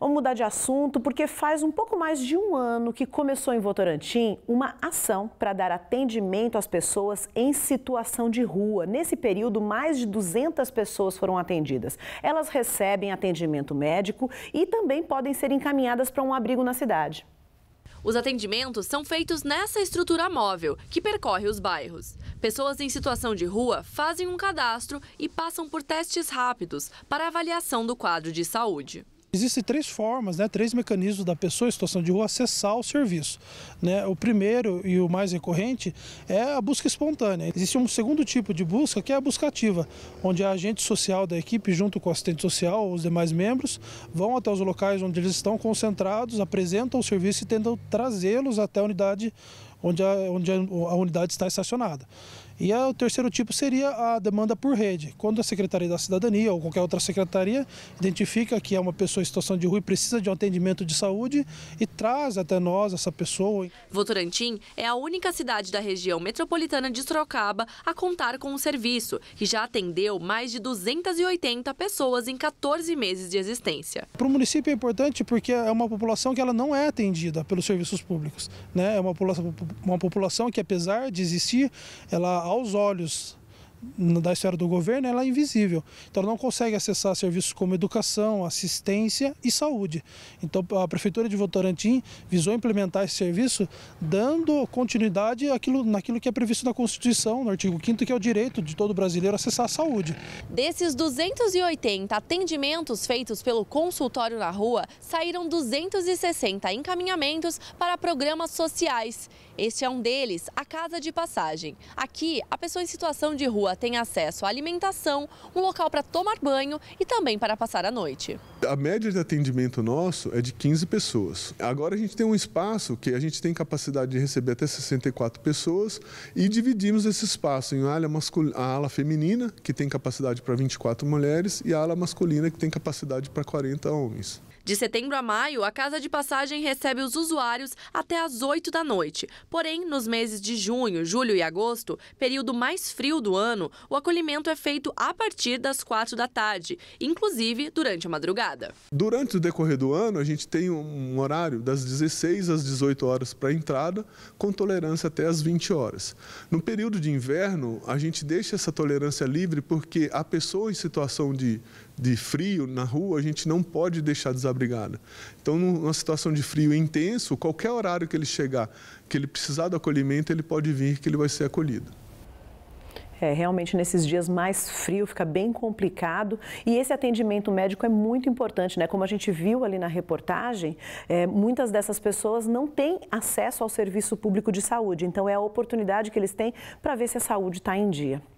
Vamos mudar de assunto, porque faz um pouco mais de um ano que começou em Votorantim uma ação para dar atendimento às pessoas em situação de rua. Nesse período, mais de 200 pessoas foram atendidas. Elas recebem atendimento médico e também podem ser encaminhadas para um abrigo na cidade. Os atendimentos são feitos nessa estrutura móvel, que percorre os bairros. Pessoas em situação de rua fazem um cadastro e passam por testes rápidos para avaliação do quadro de saúde. Existem três formas, né, três mecanismos da pessoa em situação de rua acessar o serviço. Né? O primeiro e o mais recorrente é a busca espontânea. Existe um segundo tipo de busca, que é a busca ativa, onde a agente social da equipe, junto com o assistente social ou os demais membros, vão até os locais onde eles estão concentrados, apresentam o serviço e tentam trazê-los até a unidade onde a, onde a, unidade está estacionada. E a, o terceiro tipo seria a demanda por rede. Quando a Secretaria da Cidadania ou qualquer outra secretaria identifica que é uma pessoa em situação de rua e precisa de um atendimento de saúde e traz até nós essa pessoa. Votorantim é a única cidade da região metropolitana de Sorocaba a contar com o um serviço, que já atendeu mais de 280 pessoas em 14 meses de existência. Para o município é importante porque é uma população que ela não é atendida pelos serviços públicos. Né? É uma população, uma população que, apesar de existir, ela, aos olhos da esfera do governo, ela é invisível. Então ela não consegue acessar serviços como educação, assistência e saúde. Então a Prefeitura de Votorantim visou implementar esse serviço dando continuidade àquilo, naquilo que é previsto na Constituição, no artigo 5 que é o direito de todo brasileiro acessar a saúde. Desses 280 atendimentos feitos pelo consultório na rua, saíram 260 encaminhamentos para programas sociais. Este é um deles, a Casa de Passagem. Aqui, a pessoa em situação de rua tem acesso à alimentação, um local para tomar banho e também para passar a noite. A média de atendimento nosso é de 15 pessoas. Agora a gente tem um espaço que a gente tem capacidade de receber até 64 pessoas e dividimos esse espaço em ala masculina, ala feminina, que tem capacidade para 24 mulheres, e a ala masculina, que tem capacidade para 40 homens. De setembro a maio, a casa de passagem recebe os usuários até às 8 da noite. Porém, nos meses de junho, julho e agosto, período mais frio do ano, o acolhimento é feito a partir das 4 da tarde, inclusive durante a madrugada. Durante o decorrer do ano, a gente tem um horário das 16 às 18 horas para entrada, com tolerância até às 20 horas. No período de inverno, a gente deixa essa tolerância livre porque a pessoa em situação de, de frio na rua, a gente não pode deixar desabilitada então, numa situação de frio intenso, qualquer horário que ele chegar, que ele precisar do acolhimento, ele pode vir que ele vai ser acolhido. É, realmente nesses dias mais frio fica bem complicado e esse atendimento médico é muito importante, né? Como a gente viu ali na reportagem, é, muitas dessas pessoas não têm acesso ao serviço público de saúde, então é a oportunidade que eles têm para ver se a saúde está em dia.